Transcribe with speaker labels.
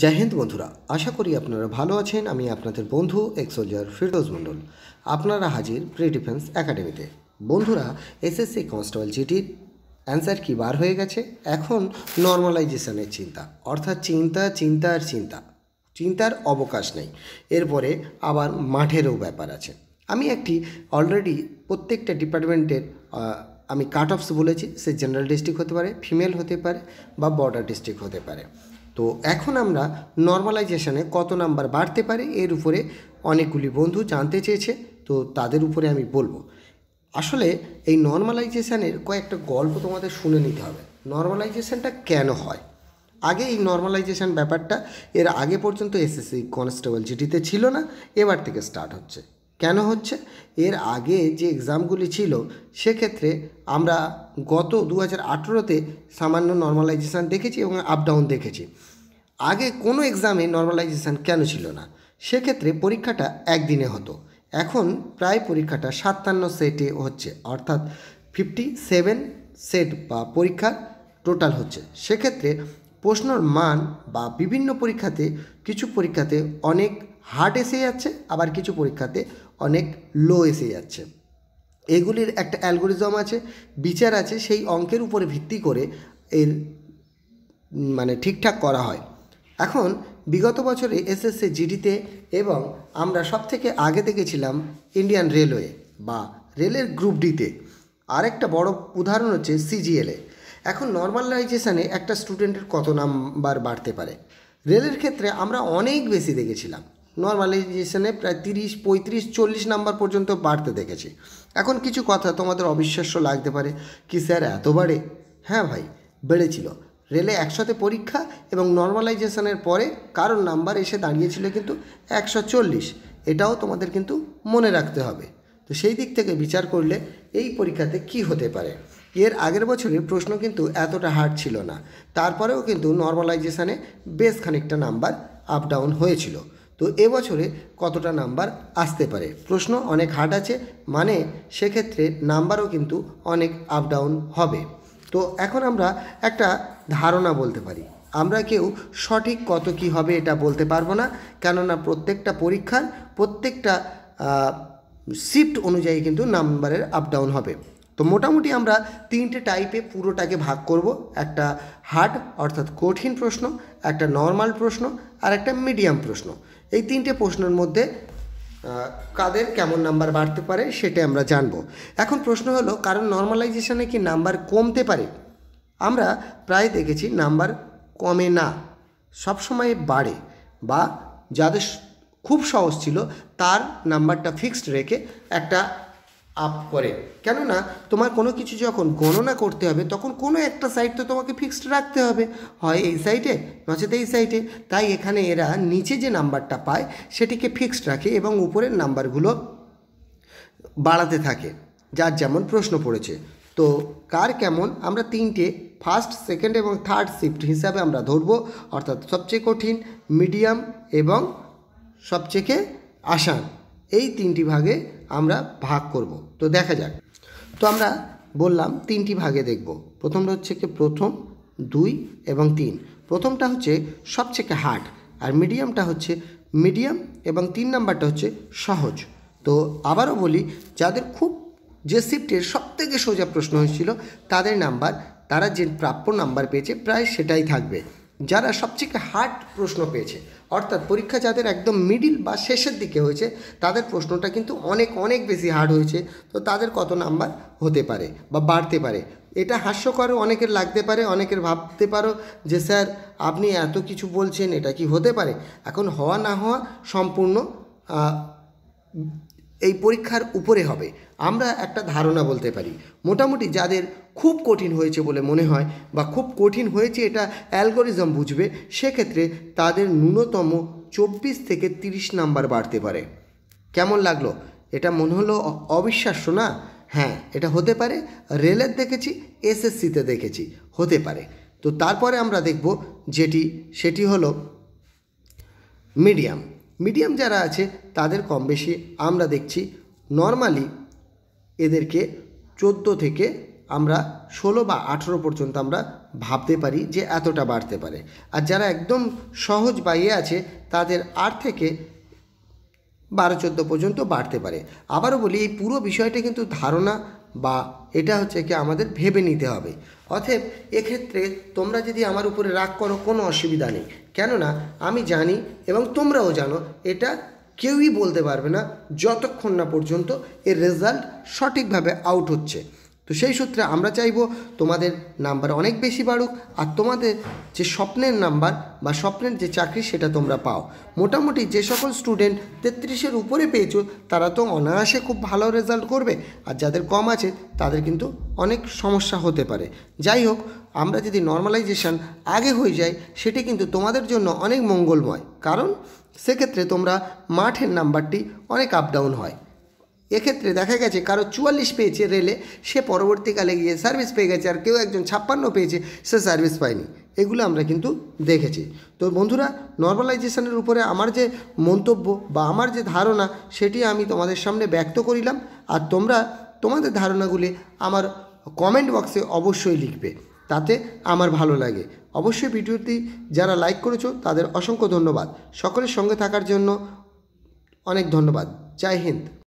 Speaker 1: জয় হিন্দ বন্ধুরা আশা করি আপনারা ভালো আছেন আমি আপনাদের বন্ধু এক্স সোলজার ফিরোজ মণ্ডল আপনারা হাজির প্রি ডিফেন্স একাডেমিতে বন্ধুরা এসএসসি কনস্টেবল জিটির অ্যান্সার কি বার হয়ে গেছে এখন নর্মালাইজেশনের চিন্তা অর্থাৎ চিন্তা চিন্তা আর চিন্তা চিন্তার অবকাশ নেই এরপরে আবার মাঠেরও ব্যাপার আছে আমি একটি অলরেডি প্রত্যেকটা ডিপার্টমেন্টের আমি কাট অফস বলেছি সে জেনারেল ডিস্ট্রিক্ট হতে পারে ফিমেল হতে পারে বা বর্ডার ডিস্ট্রিক্ট হতে পারে তো এখন আমরা নর্মালাইজেশানে কত নাম্বার বাড়তে পারে এর উপরে অনেকগুলি বন্ধু জানতে চেয়েছে তো তাদের উপরে আমি বলবো আসলে এই নর্মালাইজেশানের কয়েকটা গল্প তোমাদের শুনে নিতে হবে নর্মালাইজেশানটা কেন হয় আগে এই নর্মালাইজেশান ব্যাপারটা এর আগে পর্যন্ত এসএসসি কনস্টেবল জিডিতে ছিল না এবার থেকে স্টার্ট হচ্ছে কেন হচ্ছে এর আগে যে এক্সামগুলি ছিল সেক্ষেত্রে আমরা গত দু হাজার আঠেরোতে সামান্য নর্মালাইজেশান দেখেছি এবং আপডাউন দেখেছি আগে কোনো এক্সামে নর্মালাইজেশান কেন ছিল না সেক্ষেত্রে পরীক্ষাটা একদিনে হতো এখন প্রায় পরীক্ষাটা সাতান্ন সেটে হচ্ছে অর্থাৎ ফিফটি সেভেন সেট বা পরীক্ষা টোটাল হচ্ছে সেক্ষেত্রে প্রশ্নর মান বা বিভিন্ন পরীক্ষাতে কিছু পরীক্ষাতে অনেক হার্ড এসে যাচ্ছে আবার কিছু পরীক্ষাতে অনেক লো এসে যাচ্ছে এগুলির একটা অ্যালগোরিজম আছে বিচার আছে সেই অঙ্কের উপরে ভিত্তি করে এর মানে ঠিকঠাক করা হয় এখন বিগত বছরে এসএসসি জিডিতে এবং আমরা সব থেকে আগে দেখেছিলাম ইন্ডিয়ান রেলওয়ে বা রেলের গ্রুপ ডিতে আরেকটা বড় উদাহরণ হচ্ছে সিজিএলে এখন নর্মালাইজেশানে একটা স্টুডেন্টের কত নাম্বার বাড়তে পারে রেলের ক্ষেত্রে আমরা অনেক বেশি দেখেছিলাম নর্মালাইজেশনে প্রায় তিরিশ পঁয়ত্রিশ চল্লিশ নাম্বার পর্যন্ত বাড়তে দেখেছি এখন কিছু কথা তোমাদের অবিশ্বাস্য লাগতে পারে কি স্যার এত বাড়ে হ্যাঁ ভাই বেড়েছিল রেলে একসাথে পরীক্ষা এবং নর্মালাইজেশনের পরে কারোর নাম্বার এসে দাঁড়িয়েছিল কিন্তু একশো চল্লিশ এটাও তোমাদের কিন্তু মনে রাখতে হবে তো সেই দিক থেকে বিচার করলে এই পরীক্ষাতে কি হতে পারে এর আগের বছরের প্রশ্ন কিন্তু এতটা হার্ড ছিল না তারপরেও কিন্তু নর্মালাইজেশানে বেশ খানিকটা নাম্বার আপ ডাউন হয়েছিল তো এবছরে কতটা নাম্বার আসতে পারে প্রশ্ন অনেক হার্ড আছে মানে সেক্ষেত্রে নাম্বারও কিন্তু অনেক আপ ডাউন হবে তো এখন আমরা একটা ধারণা বলতে পারি আমরা কেউ সঠিক কত কি হবে এটা বলতে পারবো না কেননা প্রত্যেকটা পরীক্ষার প্রত্যেকটা শিফট অনুযায়ী কিন্তু নাম্বারের আপ ডাউন হবে তো মোটামুটি আমরা তিনটে টাইপে পুরোটাকে ভাগ করব একটা হার্ড অর্থাৎ কঠিন প্রশ্ন একটা নর্মাল প্রশ্ন আর একটা মিডিয়াম প্রশ্ন এই তিনটে প্রশ্নের মধ্যে কাদের কেমন নাম্বার বাড়তে পারে সেটা আমরা জানব এখন প্রশ্ন হলো কারণ নর্মালাইজেশনে কি নাম্বার কমতে পারে আমরা প্রায় দেখেছি নাম্বার কমে না সবসময় বাড়ে বা যাদের খুব সহজ ছিল তার নাম্বারটা ফিক্সড রেখে একটা আপ করে কেননা তোমার কোনো কিছু যখন গণনা করতে হবে তখন কোনো একটা সাইড তো তোমাকে ফিক্সড রাখতে হবে হয় এই সাইডে নচেত এই সাইডে তাই এখানে এরা নিচে যে নাম্বারটা পায় সেটিকে ফিক্সড রাখে এবং উপরের নাম্বারগুলো বাড়াতে থাকে যার যেমন প্রশ্ন পড়েছে তো কার কেমন আমরা তিনটে ফার্স্ট সেকেন্ড এবং থার্ড শিফট হিসাবে আমরা ধরবো অর্থাৎ সবচেয়ে কঠিন মিডিয়াম এবং সবচেয়ে আসান এই তিনটি ভাগে আমরা ভাগ করব তো দেখা যাক তো আমরা বললাম তিনটি ভাগে দেখব প্রথমটা হচ্ছে কি প্রথম দুই এবং তিন প্রথমটা হচ্ছে সবচেয়ে হার্ড আর মিডিয়ামটা হচ্ছে মিডিয়াম এবং তিন নাম্বারটা হচ্ছে সহজ তো আবারও বলি যাদের খুব যে শিফটের সবথেকে সোজা প্রশ্ন হয়েছিল তাদের নাম্বার তারা যে প্রাপ্য নাম্বার পেয়েছে প্রায় সেটাই থাকবে যারা সবচেয়ে হার্ড প্রশ্ন পেয়েছে অর্থাৎ পরীক্ষা যাদের একদম মিডিল বা শেষের দিকে হয়েছে তাদের প্রশ্নটা কিন্তু অনেক অনেক বেশি হার্ড হয়েছে তো তাদের কত নাম্বার হতে পারে বা বাড়তে পারে এটা হাস্যকরও অনেকের লাগতে পারে অনেকের ভাবতে পারো যে স্যার আপনি এত কিছু বলছেন এটা কি হতে পারে এখন হওয়া না হওয়া সম্পূর্ণ এই পরীক্ষার উপরে হবে আমরা একটা ধারণা বলতে পারি মোটামুটি যাদের খুব কঠিন হয়েছে বলে মনে হয় বা খুব কঠিন হয়েছে এটা অ্যালগোরিজম বুঝবে সেক্ষেত্রে তাদের ন্যূনতম চব্বিশ থেকে তিরিশ নাম্বার বাড়তে পারে কেমন লাগলো এটা মনে হলো অবিশ্বাস্য না হ্যাঁ এটা হতে পারে রেলের দেখেছি এসএসসিতে দেখেছি হতে পারে তো তারপরে আমরা দেখব যেটি সেটি হলো মিডিয়াম মিডিয়াম যারা আছে তাদের কম বেশি আমরা দেখছি নর্মালি এদেরকে চোদ্দো থেকে আমরা ষোলো বা আঠেরো পর্যন্ত আমরা ভাবতে পারি যে এতটা বাড়তে পারে আর যারা একদম সহজ বাইয়ে আছে তাদের আট থেকে বারো চোদ্দো পর্যন্ত বাড়তে পারে আবারও বলি এই পুরো বিষয়টা কিন্তু ধারণা বা এটা হচ্ছে কি আমাদের ভেবে নিতে হবে অথব এক্ষেত্রে তোমরা যদি আমার উপরে রাগ করো কোনো অসুবিধা নেই কেননা আমি জানি এবং তোমরাও জানো এটা কেউই বলতে পারবে না যতক্ষণ না পর্যন্ত এর রেজাল্ট সঠিকভাবে আউট হচ্ছে তো সেই সূত্রে আমরা চাইব তোমাদের নাম্বার অনেক বেশি বাড়ুক আর তোমাদের যে স্বপ্নের নাম্বার বা স্বপ্নের যে চাকরি সেটা তোমরা পাও মোটামুটি যে সকল স্টুডেন্ট তেত্রিশের উপরে পেয়েছো তারা তো অনায়াসে খুব ভালো রেজাল্ট করবে আর যাদের কম আছে তাদের কিন্তু অনেক সমস্যা হতে পারে যাই হোক আমরা যদি নর্মালাইজেশান আগে হয়ে যাই সেটি কিন্তু তোমাদের জন্য অনেক মঙ্গলময় কারণ সেক্ষেত্রে তোমরা মাঠের নাম্বারটি অনেক আপ ডাউন হয় এক্ষেত্রে দেখা গেছে কারো চুয়াল্লিশ পেয়েছে রেলে সে পরবর্তীকালে গিয়ে সার্ভিস পেয়ে গেছে আর কেউ একজন ছাপ্পান্ন পেয়েছে সে সার্ভিস পায়নি এগুলো আমরা কিন্তু দেখেছি তো বন্ধুরা নর্মালাইজেশনের উপরে আমার যে মন্তব্য বা আমার যে ধারণা সেটি আমি তোমাদের সামনে ব্যক্ত করিলাম আর তোমরা তোমাদের ধারণাগুলি আমার কমেন্ট বক্সে অবশ্যই লিখবে তাতে আমার ভালো লাগে অবশ্যই ভিডিওটি যারা লাইক করেছো তাদের অসংখ্য ধন্যবাদ সকলের সঙ্গে থাকার জন্য অনেক ধন্যবাদ জয় হিন্দ